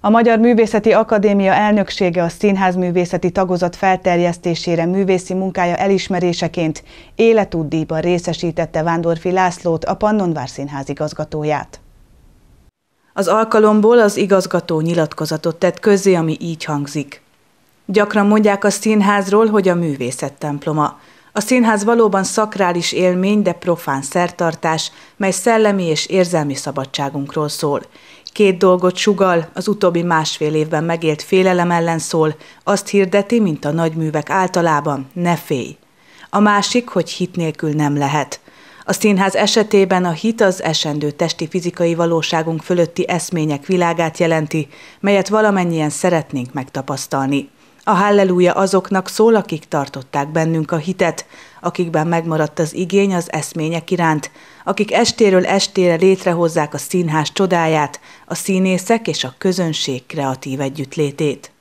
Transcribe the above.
A Magyar Művészeti Akadémia elnöksége a színház művészeti tagozat felterjesztésére művészi munkája elismeréseként életúddíjban részesítette Vándorfi Lászlót, a Pannonvár Színház igazgatóját. Az alkalomból az igazgató nyilatkozatot tett közzé, ami így hangzik. Gyakran mondják a színházról, hogy a művészet temploma. A színház valóban szakrális élmény, de profán szertartás, mely szellemi és érzelmi szabadságunkról szól. Két dolgot sugal, az utóbbi másfél évben megélt félelem ellen szól, azt hirdeti, mint a nagyművek általában, ne félj. A másik, hogy hit nélkül nem lehet. A színház esetében a hit az esendő testi fizikai valóságunk fölötti eszmények világát jelenti, melyet valamennyien szeretnénk megtapasztalni. A halleluja azoknak szól, akik tartották bennünk a hitet, akikben megmaradt az igény az eszmények iránt, akik estéről estére létrehozzák a színház csodáját, a színészek és a közönség kreatív együttlétét.